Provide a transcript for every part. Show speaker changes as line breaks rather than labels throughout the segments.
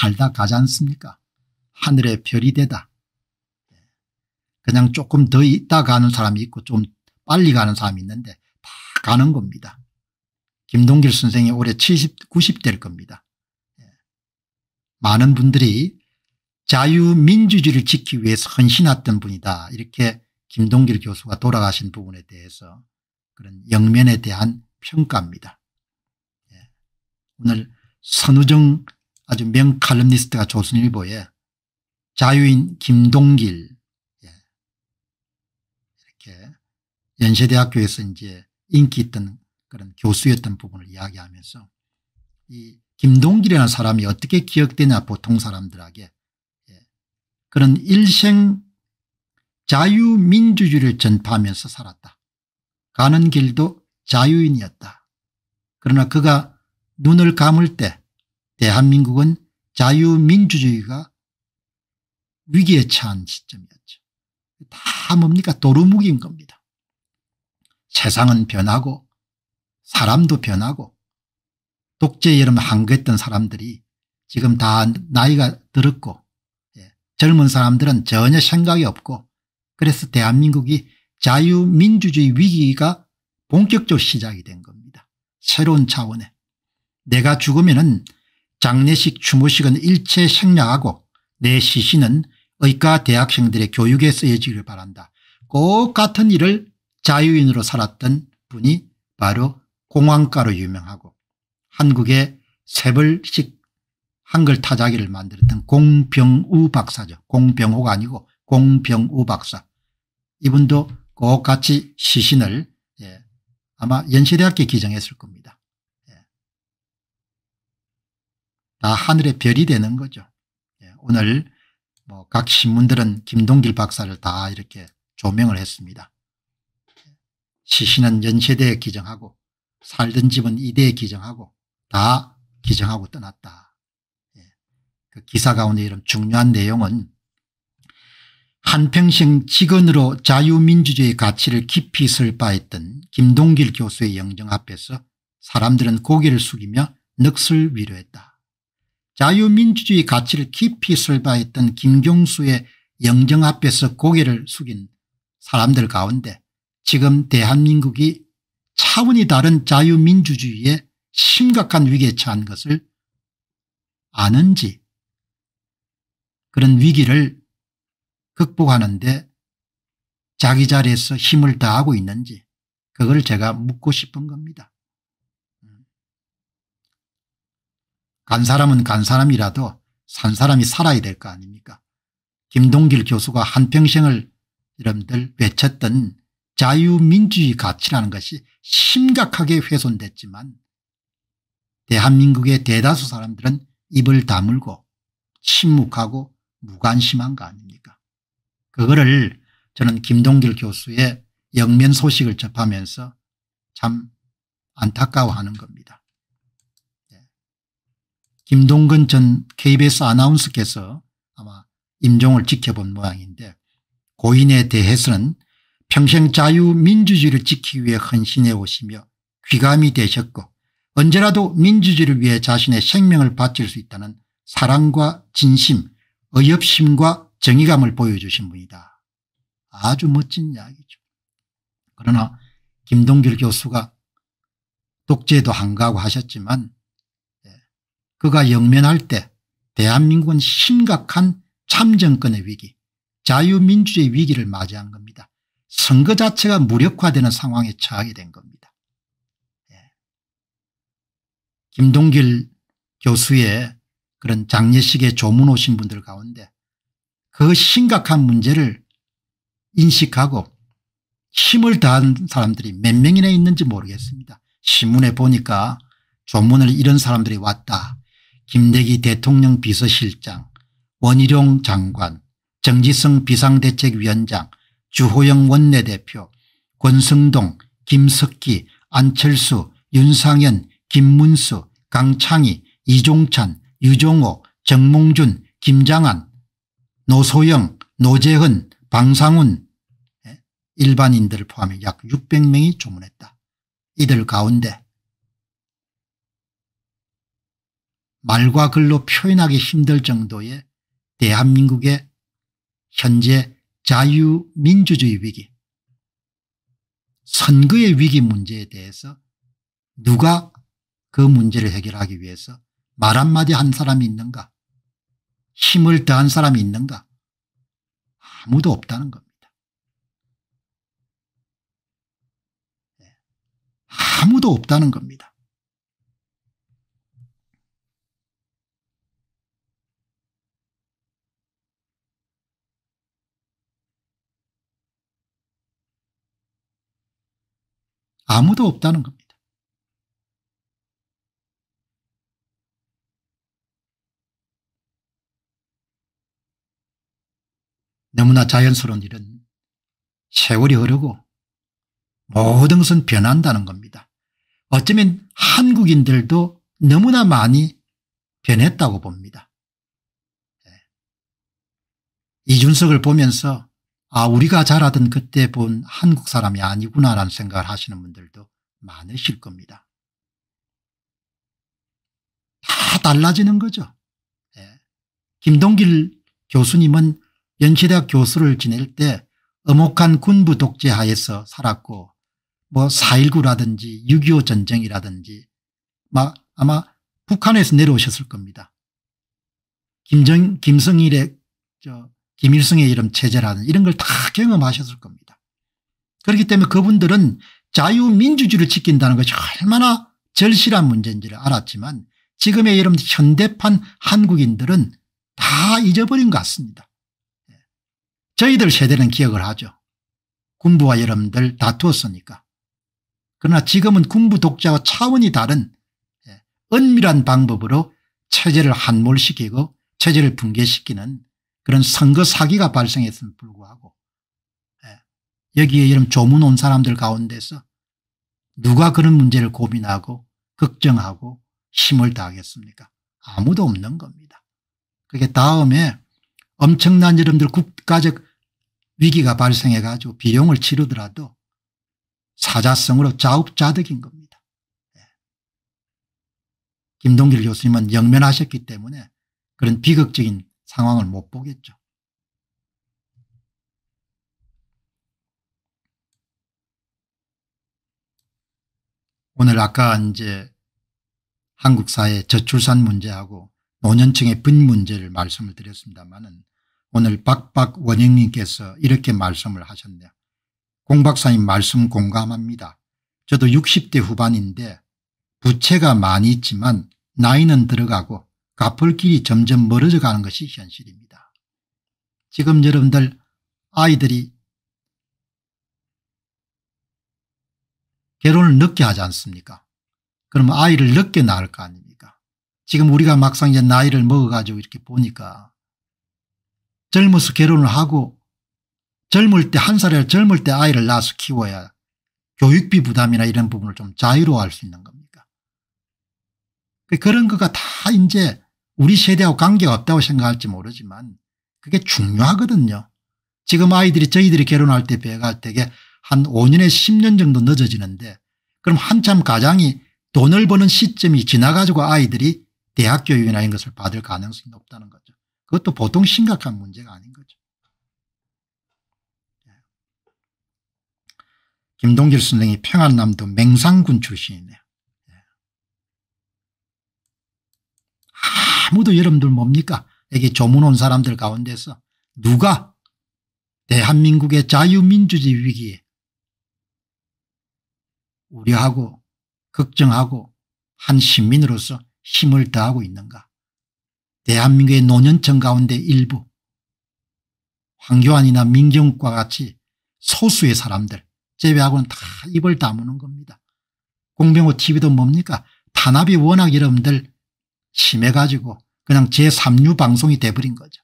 살다 가지 않습니까? 하늘의 별이 되다. 그냥 조금 더 있다 가는 사람이 있고 좀 빨리 가는 사람이 있는데 다 가는 겁니다. 김동길 선생이 올해 70, 9 0 될 겁니다. 예. 많은 분들이 자유민주주의를 지키기 위해서 헌신했던 분이다. 이렇게 김동길 교수가 돌아가신 부분에 대해서 그런 영면에 대한 평가입니다. 예. 오늘 선우정 아주 명 칼럼니스트가 조선일보에 자유인 김동길 예. 이렇게 연세대학교에서 이제 인기 있던 그런 교수였던 부분을 이야기하면서 이 김동길이라는 사람이 어떻게 기억되냐 보통 사람들에게 예. 그런 일생 자유민주주의를 전파하면서 살았다. 가는 길도 자유인이었다. 그러나 그가 눈을 감을 때 대한민국은 자유민주주의가 위기에 처한 시점이었죠. 다 뭡니까 도루묵인 겁니다. 세상은 변하고 사람도 변하고 독재 여름 항거했던 사람들이 지금 다 나이가 들었고 예, 젊은 사람들은 전혀 생각이 없고 그래서 대한민국이 자유민주주의 위기가 본격적으로 시작이 된 겁니다. 새로운 차원에 내가 죽으면 은 장례식 추모식은 일체 생략하고 내 시신은 의과 대학생들의 교육에 쓰여지길 바란다. 꼭 같은 일을 자유인으로 살았던 분이 바로 공황가로 유명하고 한국의 세벌식 한글 타자기를 만들었던 공병우 박사죠. 공병호가 아니고 공병우 박사. 이분도 똑같이 시신을 예, 아마 연세대학교 기정했을 겁니다. 다 하늘의 별이 되는 거죠. 예, 오늘 뭐각 신문들은 김동길 박사를 다 이렇게 조명을 했습니다. 시신은 연세대에 기정하고 살던 집은 이대에 기정하고 다 기정하고 떠났다. 예, 그 기사 가운데 이런 중요한 내용은 한평생 직원으로 자유민주주의 가치를 깊이 설파했던 김동길 교수의 영정 앞에서 사람들은 고개를 숙이며 넋을 위로했다. 자유민주주의 가치를 깊이 설파했던 김경수의 영정 앞에서 고개를 숙인 사람들 가운데 지금 대한민국이 차원이 다른 자유민주주의에 심각한 위기에 처한 것을 아는지 그런 위기를 극복하는데 자기 자리에서 힘을 다하고 있는지 그걸 제가 묻고 싶은 겁니다. 간 사람은 간 사람이라도 산 사람이 살아야 될 거 아닙니까 김동길 교수가 한평생을 여러분들 외쳤던 자유민주주의 가치라는 것이 심각하게 훼손됐지만 대한민국의 대다수 사람들은 입을 다물고 침묵하고 무관심한 거 아닙니까 그거를 저는 김동길 교수의 영면 소식을 접하면서 참 안타까워하는 겁니다. 김동근 전 KBS 아나운서께서 아마 임종을 지켜본 모양인데 고인에 대해서는 평생 자유민주주의를 지키기 위해 헌신해 오시며 귀감이 되셨고 언제라도 민주주의를 위해 자신의 생명을 바칠 수 있다는 사랑과 진심 의협심과 정의감을 보여주신 분이다. 아주 멋진 이야기죠. 그러나 김동길 교수가 독재도 한가하고 하셨지만 그가 영면할 때 대한민국은 심각한 참정권의 위기 자유민주주의 위기를 맞이한 겁니다. 선거 자체가 무력화되는 상황에 처하게 된 겁니다. 예. 김동길 교수의 그런 장례식에 조문 오신 분들 가운데 그 심각한 문제를 인식하고 힘을 다한 사람들이 몇 명이나 있는지 모르겠습니다. 신문에 보니까 조문을 이런 사람들이 왔다 김대기 대통령 비서실장, 원희룡 장관, 정지성 비상대책위원장, 주호영 원내대표, 권성동, 김석기, 안철수, 윤상현, 김문수, 강창희, 이종찬, 유종호, 정몽준, 김장한, 노소영, 노재흔, 방상훈 예? 일반인들을 포함해 약 600명이 조문했다. 이들 가운데 말과 글로 표현하기 힘들 정도의 대한민국의 현재 자유민주주의 위기 선거의 위기 문제에 대해서 누가 그 문제를 해결하기 위해서 말 한마디 한 사람이 있는가 힘을 더한 사람이 있는가 아무도 없다는 겁니다. 예, 아무도 없다는 겁니다. 아무도 없다는 겁니다. 너무나 자연스러운 일은 세월이 흐르고 모든 것은 변한다는 겁니다. 어쩌면 한국인들도 너무나 많이 변했다고 봅니다. 예. 이준석을 보면서 아 우리가 자라던 그때 본 한국 사람이 아니구나라는 생각을 하시는 분들도 많으실 겁니다. 다 달라지는 거죠. 예. 김동길 교수님은 연세대학 교수를 지낼 때 엄혹한 군부 독재 하에서 살았고 뭐 4.19라든지 6.25 전쟁이라든지 막 아마 북한에서 내려오셨을 겁니다. 김정, 김성일의 저 김일성의 이름 체제라는 이런 걸 다 경험하셨을 겁니다. 그렇기 때문에 그분들은 자유민주주의를 지킨다는 것이 얼마나 절실한 문제인지를 알았지만 지금의 이런 현대판 한국인들은 다 잊어버린 것 같습니다. 예. 저희들 세대는 기억을 하죠. 군부와 여러분들 다투었으니까. 그러나 지금은 군부 독자와 차원이 다른 예, 은밀한 방법으로 체제를 한몰시키고 체제를 붕괴시키는 그런 선거 사기가 발생했음 불구하고 예, 여기에 이런 조문 온 사람들 가운데서 누가 그런 문제를 고민하고 걱정하고 힘을 다하겠습니까 아무도 없는 겁니다. 그게 다음에 엄청난 여러분들 국가적 위기가 발생해 가지고 비용을 치르더라도 사자성으로 자업자득인 겁니다. 예. 김동길 교수님은 영면하셨기 때문에 그런 비극적인 상황을 못 보겠죠. 오늘 아까 이제 한국 사회 저출산 문제하고 노년층의 빈 문제를 말씀을 드렸습니다만은 오늘 박박 원영님께서 이렇게 말씀을 하셨네요. 공 박사님 말씀 공감합니다. 저도 60대 후반인데 부채가 많이 있지만 나이는 들어가고 갚을 길이 점점 멀어져 가는 것이 현실입니다. 지금 여러분들 아이들이 결혼을 늦게 하지 않습니까 그럼 아이를 늦게 낳을 거 아닙니까 지금 우리가 막상 이제 나이를 먹어가지고 이렇게 보니까 젊어서 결혼을 하고 젊을 때한 살이라 젊을 때 아이를 낳아서 키워야 교육비 부담이나 이런 부분을 좀 자유로워할 수 있는 겁니다. 그러니까 그런 거가 다 이제 우리 세대하고 관계가 없다고 생각할지 모르지만 그게 중요하거든요. 지금 아이들이 저희들이 결혼할 때 배갈 때게 한 5년에 10년 정도 늦어지는데 그럼 한참 가장이 돈을 버는 시점이 지나가지고 아이들이 대학교 유인하인 것을 받을 가능성이 높다는 거죠. 그것도 보통 심각한 문제가 아닌 거죠. 예. 김동길 선생이 평안남도 맹상군 출신이네요. 아무도 여러분들 뭡니까 여기 조문 온 사람들 가운데서 누가 대한민국의 자유민주주의 위기에 우려하고 걱정하고 한 시민으로서 힘을 다하고 있는가 대한민국의 노년층 가운데 일부 황교안이나 민경욱과 같이 소수의 사람들 제외하고는 다 입을 다무는 겁니다. 공병호 tv도 뭡니까 탄압이 워낙 여러분들 심해가지고 그냥 제3류 방송이 돼버린 거죠.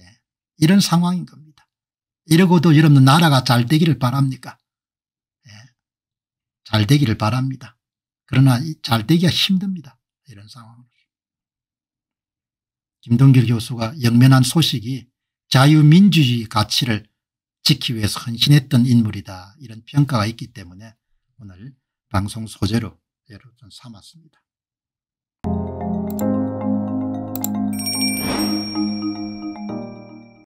예. 이런 상황인 겁니다. 이러고도 여러분 나라가 잘 되기를 바랍니까? 예. 잘 되기를 바랍니다. 그러나 잘 되기가 힘듭니다. 이런 상황으로. 김동길 교수가 영면한 소식이 자유민주주의 가치를 지키기 위해서 헌신했던 인물이다. 이런 평가가 있기 때문에 오늘 방송 소재로 여러분 삼았습니다.